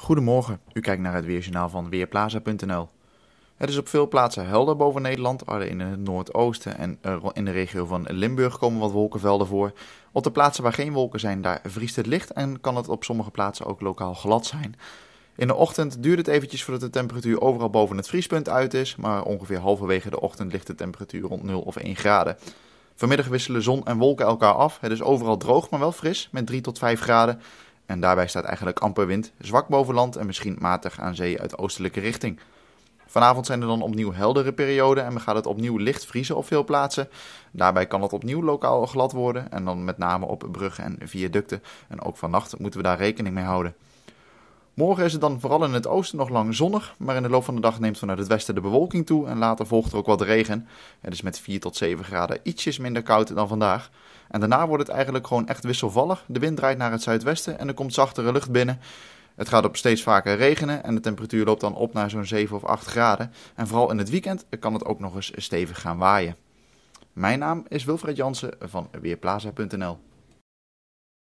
Goedemorgen, u kijkt naar het weerjournaal van Weerplaza.nl. Het is op veel plaatsen helder boven Nederland, alleen in het noordoosten en eh, in de regio van Limburg komen wat wolkenvelden voor. Op de plaatsen waar geen wolken zijn, daar vriest het licht en kan het op sommige plaatsen ook lokaal glad zijn. In de ochtend duurt het eventjes voordat de temperatuur overal boven het vriespunt uit is, maar ongeveer halverwege de ochtend ligt de temperatuur rond 0 of 1 graden. Vanmiddag wisselen zon en wolken elkaar af. Het is overal droog, maar wel fris, met 3 tot 5 graden. En daarbij staat eigenlijk amper wind, zwak boven land en misschien matig aan zee uit oostelijke richting. Vanavond zijn er dan opnieuw heldere perioden en we gaan het opnieuw licht vriezen op veel plaatsen. Daarbij kan het opnieuw lokaal glad worden en dan met name op bruggen en viaducten. En ook vannacht moeten we daar rekening mee houden. Morgen is het dan vooral in het oosten nog lang zonnig, maar in de loop van de dag neemt vanuit het westen de bewolking toe en later volgt er ook wat regen. Het is met 4 tot 7 graden ietsjes minder koud dan vandaag. En daarna wordt het eigenlijk gewoon echt wisselvallig. De wind draait naar het zuidwesten en er komt zachtere lucht binnen. Het gaat op steeds vaker regenen en de temperatuur loopt dan op naar zo'n 7 of 8 graden. En vooral in het weekend kan het ook nog eens stevig gaan waaien. Mijn naam is Wilfred Jansen van Weerplaza.nl.